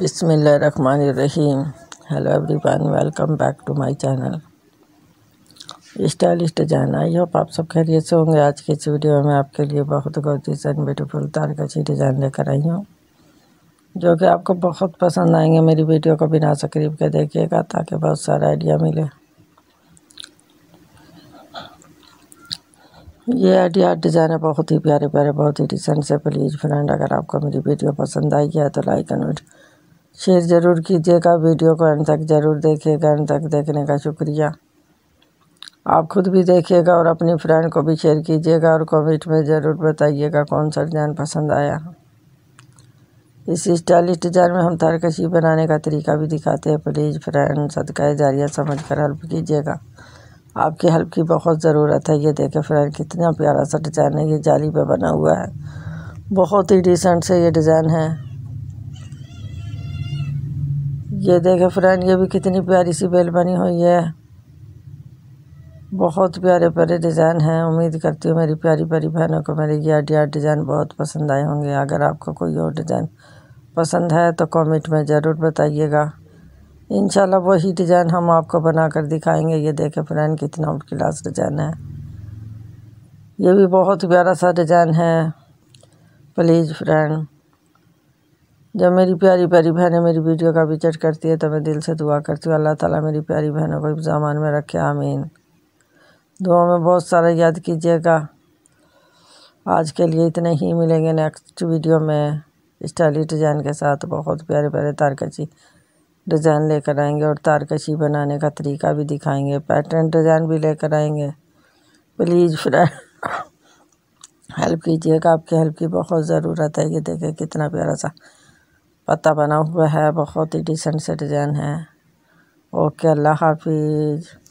बिसमीम hello everyone welcome back to my channel stylist design I hope आप सब खैरियत से होंगे आज की इस वीडियो में आपके लिए बहुत गोजिस एंड ब्यूटीफुल तारकशी डिज़ाइन लेकर आई हूँ जो कि आपको बहुत पसंद आएंगे मेरी वीडियो को बिना सक्रीब के देखिएगा ताकि बहुत सारा आइडिया मिले ये आइडिया डिज़ाइन है बहुत ही प्यारे प्यारे बहुत ही डिसेंट से प्लीज़ फ्रेंड अगर आपको मेरी वीडियो पसंद आई है तो लाइक एंड शेयर ज़रूर कीजिएगा वीडियो को अंत तक ज़रूर देखिएगा अंत तक देखने का शुक्रिया आप खुद भी देखिएगा और अपनी फ्रेंड को भी शेयर कीजिएगा और कमेंट में ज़रूर बताइएगा कौन सा डिज़ाइन पसंद आया इस स्टाइलिश डिज़ाइन में हम तारकशी बनाने का तरीका भी दिखाते हैं प्लीज़ फ्रेंड सदका जारिया समझ कर हेल्प कीजिएगा आपकी हेल्प की बहुत ज़रूरत है ये देखें फ्रेंड कितना प्यारा सा डिज़ाइन है ये जाली पर बना हुआ है बहुत ही डिसेंट से ये डिज़ाइन है ये देखे फ्रेंड ये भी कितनी प्यारी सी बेल बनी हुई है बहुत प्यारे प्यारे डिज़ाइन हैं उम्मीद करती हूँ मेरी प्यारी प्यारी बहनों को मेरे ये आइडिया डिज़ाइन बहुत पसंद आए होंगे अगर आपको कोई और डिज़ाइन पसंद है तो कमेंट में ज़रूर बताइएगा इन वही डिज़ाइन हम आपको बना कर दिखाएंगे ये देखें फ्रेंड कितना आउट क्लास डिज़ाइन है ये भी बहुत प्यारा सा डिज़ाइन है प्लीज़ फ्रेंड जब मेरी प्यारी प्यारी बहनें मेरी वीडियो का विचट करती है तो मैं दिल से दुआ करती हूँ अल्लाह ताला मेरी प्यारी बहनों को जमान में रखे आमीन दुआ में बहुत सारा याद कीजिएगा आज के लिए इतने ही मिलेंगे नेक्स्ट वीडियो में स्टाइली डिज़ाइन के साथ बहुत प्यारे प्यारे तारकशी डिज़ाइन लेकर आएंगे और तारकशी बनाने का तरीका भी दिखाएंगे पैटर्न डिज़ाइन भी लेकर आएंगे प्लीज़ फ्रेंड हेल्प कीजिएगा आपकी हेल्प की बहुत ज़रूरत है ये देखें कितना प्यारा सा पत्ता बना हुआ है बहुत ही डिसेंट से डिज़ाइन है ओके अल्लाह हाफिज़